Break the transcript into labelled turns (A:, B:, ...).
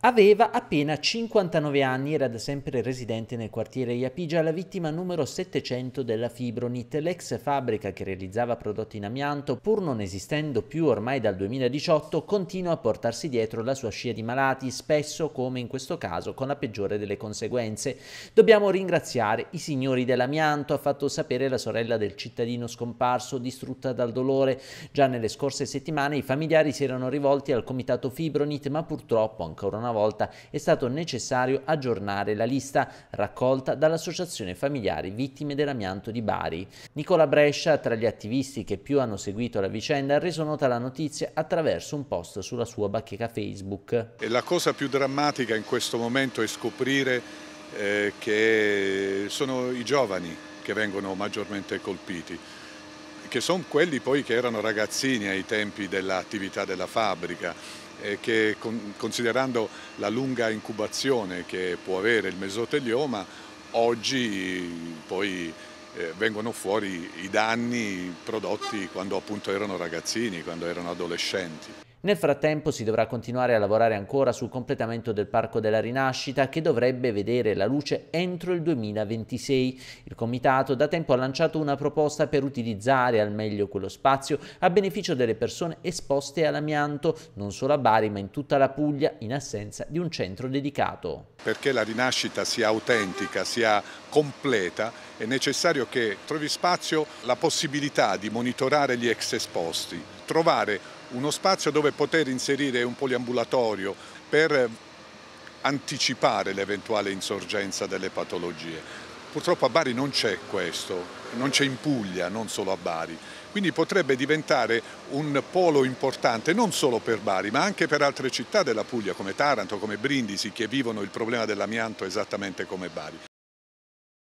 A: Aveva appena 59 anni, era da sempre residente nel quartiere Iapigia, la vittima numero 700 della Fibronit, l'ex fabbrica che realizzava prodotti in amianto, pur non esistendo più ormai dal 2018, continua a portarsi dietro la sua scia di malati, spesso, come in questo caso, con la peggiore delle conseguenze. Dobbiamo ringraziare i signori dell'amianto, ha fatto sapere la sorella del cittadino scomparso, distrutta dal dolore. Già nelle scorse settimane i familiari si erano rivolti al comitato Fibronit, ma purtroppo ancora una volta è stato necessario aggiornare la lista raccolta dall'Associazione Familiari Vittime dell'Amianto di Bari. Nicola Brescia, tra gli attivisti che più hanno seguito la vicenda, ha reso nota la notizia attraverso un post sulla sua bacheca Facebook.
B: E la cosa più drammatica in questo momento è scoprire eh, che sono i giovani che vengono maggiormente colpiti che sono quelli poi che erano ragazzini ai tempi dell'attività della fabbrica e che considerando la lunga incubazione che può avere il mesotelioma, oggi poi eh, vengono fuori i danni prodotti quando appunto erano ragazzini, quando erano adolescenti.
A: Nel frattempo si dovrà continuare a lavorare ancora sul completamento del Parco della Rinascita che dovrebbe vedere la luce entro il 2026. Il Comitato da tempo ha lanciato una proposta per utilizzare al meglio quello spazio a beneficio delle persone esposte all'amianto, non solo a Bari ma in tutta la Puglia, in assenza di un centro dedicato.
B: Perché la rinascita sia autentica, sia completa, è necessario che trovi spazio la possibilità di monitorare gli ex esposti, trovare uno spazio dove poter inserire un poliambulatorio per anticipare l'eventuale insorgenza delle patologie. Purtroppo a Bari non c'è questo, non c'è in Puglia, non solo a Bari. Quindi potrebbe diventare un polo importante non solo per Bari ma anche per altre città della Puglia come Taranto, come Brindisi che vivono il problema dell'amianto esattamente come Bari.